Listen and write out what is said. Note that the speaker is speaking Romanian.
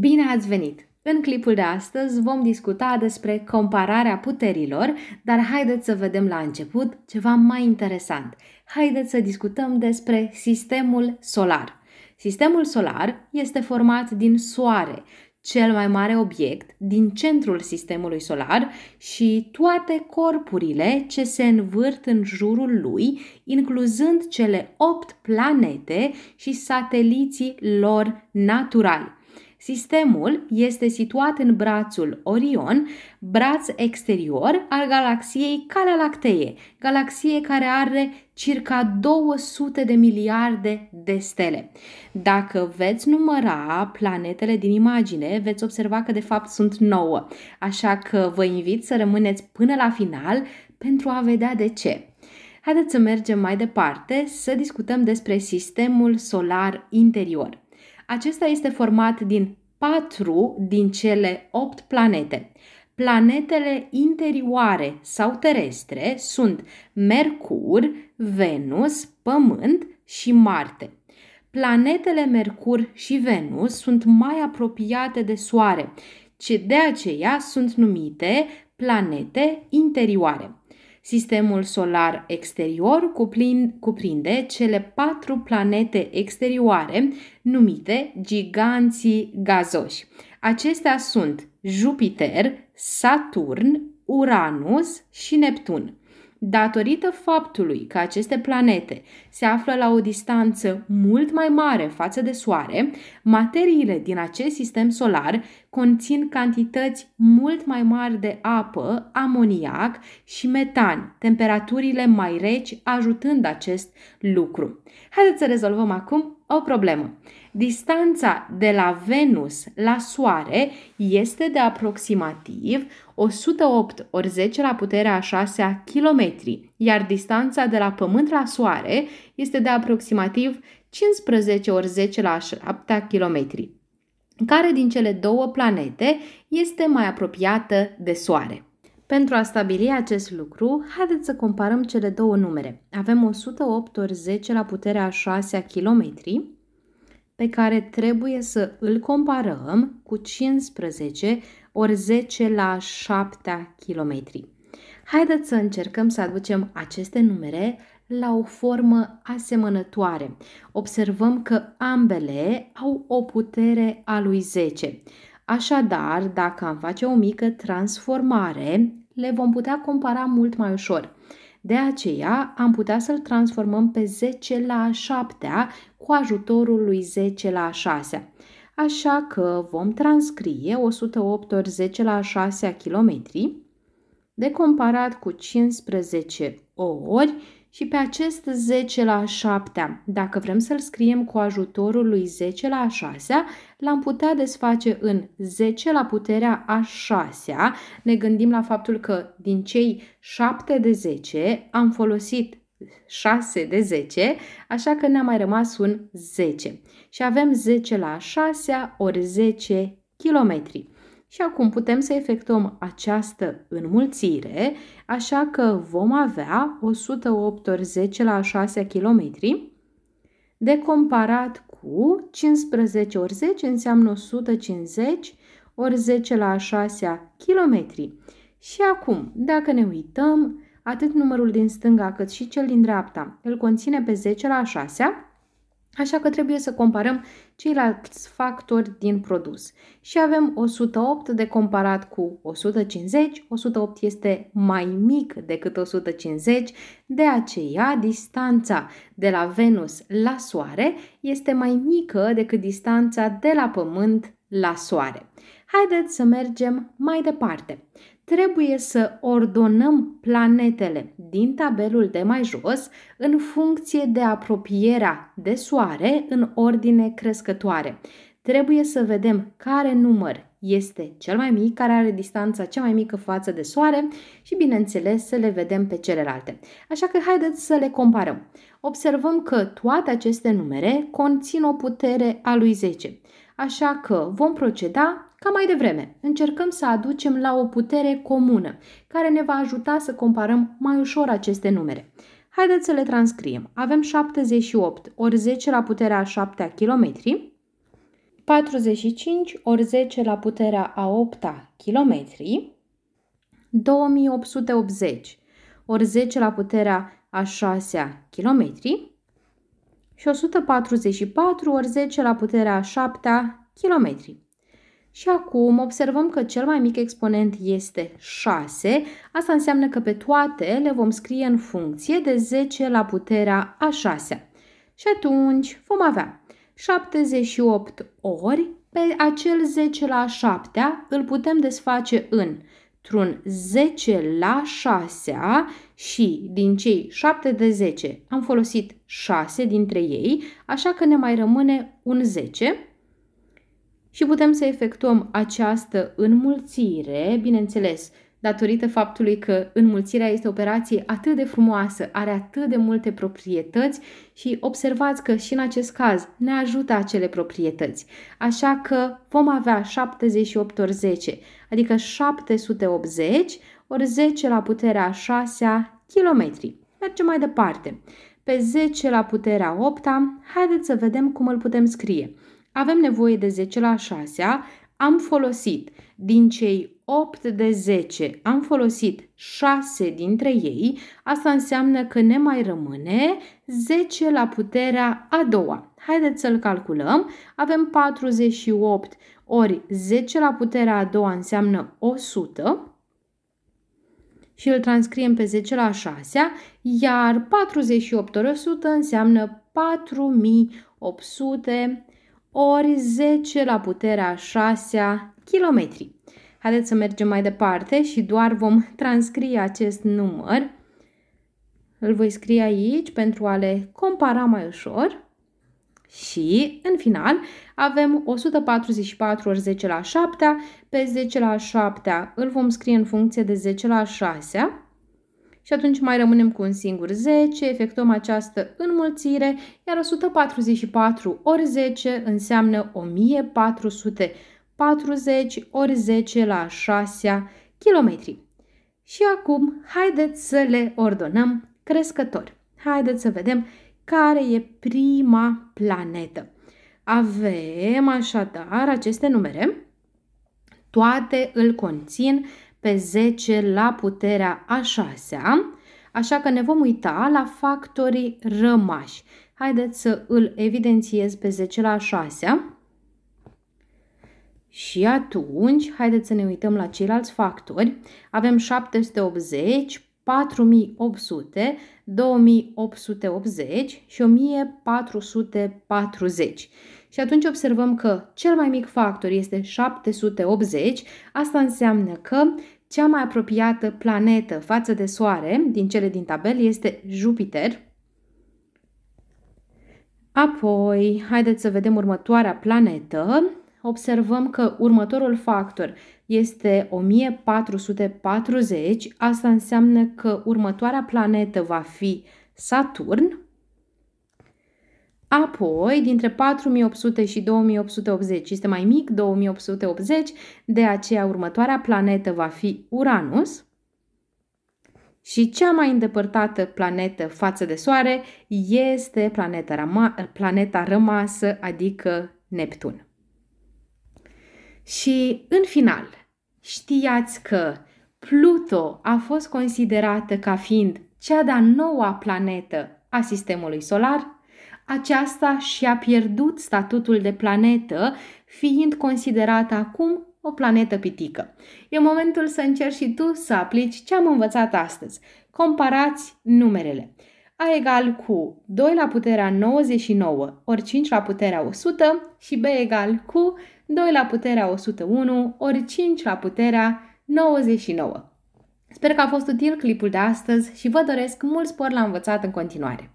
Bine ați venit! În clipul de astăzi vom discuta despre compararea puterilor, dar haideți să vedem la început ceva mai interesant. Haideți să discutăm despre sistemul solar. Sistemul solar este format din Soare, cel mai mare obiect din centrul sistemului solar și toate corpurile ce se învârt în jurul lui, incluzând cele opt planete și sateliții lor naturali. Sistemul este situat în brațul Orion, braț exterior al galaxiei Calea Lactee, galaxie care are circa 200 de miliarde de stele. Dacă veți număra planetele din imagine, veți observa că de fapt sunt 9, așa că vă invit să rămâneți până la final pentru a vedea de ce. Haideți să mergem mai departe să discutăm despre sistemul solar interior. Acesta este format din patru din cele opt planete. Planetele interioare sau terestre sunt Mercur, Venus, Pământ și Marte. Planetele Mercur și Venus sunt mai apropiate de Soare, ce de aceea sunt numite planete interioare. Sistemul solar exterior cuprinde cele patru planete exterioare numite giganții gazoși. Acestea sunt Jupiter, Saturn, Uranus și Neptun. Datorită faptului că aceste planete se află la o distanță mult mai mare față de Soare, materiile din acest sistem solar conțin cantități mult mai mari de apă, amoniac și metan, temperaturile mai reci ajutând acest lucru. Haideți să rezolvăm acum o problemă. Distanța de la Venus la Soare este de aproximativ 108 ori 10 la puterea a 6 km, iar distanța de la Pământ la Soare este de aproximativ 15 ori 10 la 7 km. Care din cele două planete este mai apropiată de Soare? Pentru a stabili acest lucru, haideți să comparăm cele două numere. Avem 108 ori 10 la puterea 6 a kilometri, pe care trebuie să îl comparăm cu 15 ori 10 la 7 kilometri. Haideți să încercăm să aducem aceste numere la o formă asemănătoare. Observăm că ambele au o putere a lui 10. Așadar, dacă am face o mică transformare, le vom putea compara mult mai ușor. De aceea am putea să-l transformăm pe 10 la 7 cu ajutorul lui 10 la 6. Așa că vom transcrie 108 ori 10 la 6 km de comparat cu 15 ori și pe acest 10 la 7, dacă vrem să-l scriem cu ajutorul lui 10 la 6, l-am putea desface în 10 la puterea a 6. Ne gândim la faptul că din cei 7 de 10 am folosit 6 de 10, așa că ne-a mai rămas un 10. Și avem 10 la 6 ori 10 kilometri. Și acum putem să efectuăm această înmulțire, așa că vom avea 108 ori 10 la 6 km de comparat cu 15 ori 10 înseamnă 150 ori 10 la 6 km. Și acum, dacă ne uităm, atât numărul din stânga cât și cel din dreapta îl conține pe 10 la 6 Așa că trebuie să comparăm ceilalți factori din produs. Și avem 108 de comparat cu 150, 108 este mai mic decât 150, de aceea distanța de la Venus la Soare este mai mică decât distanța de la Pământ la Soare. Haideți să mergem mai departe trebuie să ordonăm planetele din tabelul de mai jos în funcție de apropierea de soare în ordine crescătoare. Trebuie să vedem care număr este cel mai mic, care are distanța cea mai mică față de soare și, bineînțeles, să le vedem pe celelalte. Așa că haideți să le comparăm. Observăm că toate aceste numere conțin o putere a lui 10. Așa că vom proceda ca mai devreme, încercăm să aducem la o putere comună, care ne va ajuta să comparăm mai ușor aceste numere. Haideți să le transcriem. Avem 78 ori 10 la puterea a 7 a kilometri, 45 ori 10 la puterea a 8 a kilometri, 2880 ori 10 la puterea a 6 a kilometri și 144 ori 10 la puterea a 7 a kilometri. Și acum observăm că cel mai mic exponent este 6. Asta înseamnă că pe toate le vom scrie în funcție de 10 la puterea a 6. Și atunci vom avea 78 ori pe acel 10 la 7 îl putem desface în un 10 la 6 și din cei 7 de 10 am folosit 6 dintre ei, așa că ne mai rămâne un 10 și putem să efectuăm această înmulțire, bineînțeles, datorită faptului că înmulțirea este o operație atât de frumoasă, are atât de multe proprietăți și observați că și în acest caz ne ajută acele proprietăți. Așa că vom avea 78 ori 10, adică 780 ori 10 la puterea 6 kilometri. Mergem mai departe. Pe 10 la puterea 8, haideți să vedem cum îl putem scrie avem nevoie de 10 la 6 am folosit din cei 8 de 10, am folosit 6 dintre ei, asta înseamnă că ne mai rămâne 10 la puterea a doua. Haideți să-l calculăm. Avem 48 ori 10 la puterea a doua înseamnă 100 și îl transcriem pe 10 la 6, iar 48 ori 100 înseamnă 4800 ori 10 la puterea 6 km. Haideți să mergem mai departe și doar vom transcrie acest număr. Îl voi scrie aici pentru a le compara mai ușor. Și, în final, avem 144 ori 10 la 7. Pe 10 la 7 îl vom scrie în funcție de 10 la 6 și atunci mai rămânem cu un singur 10, efectuăm această înmulțire, iar 144 ori 10 înseamnă 1440 ori 10 la 6 kilometri. Și acum, haideți să le ordonăm crescători. Haideți să vedem care e prima planetă. Avem așadar aceste numere, toate îl conțin pe 10 la puterea a 6-a, așa că ne vom uita la factorii rămași. Haideți să îl evidențiez pe 10 la 6 și atunci, haideți să ne uităm la ceilalți factori. Avem 780, 4800, 2880 și 1440. Și atunci observăm că cel mai mic factor este 780, asta înseamnă că cea mai apropiată planetă față de Soare din cele din tabel este Jupiter. Apoi, haideți să vedem următoarea planetă. Observăm că următorul factor este 1440. Asta înseamnă că următoarea planetă va fi Saturn. Apoi, dintre 4800 și 2880 este mai mic, 2880, de aceea următoarea planetă va fi Uranus. Și cea mai îndepărtată planetă față de Soare este planeta, răma- planeta rămasă, adică Neptun. Și în final, știați că Pluto a fost considerată ca fiind cea de-a noua planetă a sistemului solar? Aceasta și-a pierdut statutul de planetă, fiind considerată acum o planetă pitică. E momentul să încerci și tu să aplici ce am învățat astăzi. Comparați numerele. A egal cu 2 la puterea 99 ori 5 la puterea 100 și B egal cu 2 la puterea 101 ori 5 la puterea 99. Sper că a fost util clipul de astăzi și vă doresc mult spor la învățat în continuare.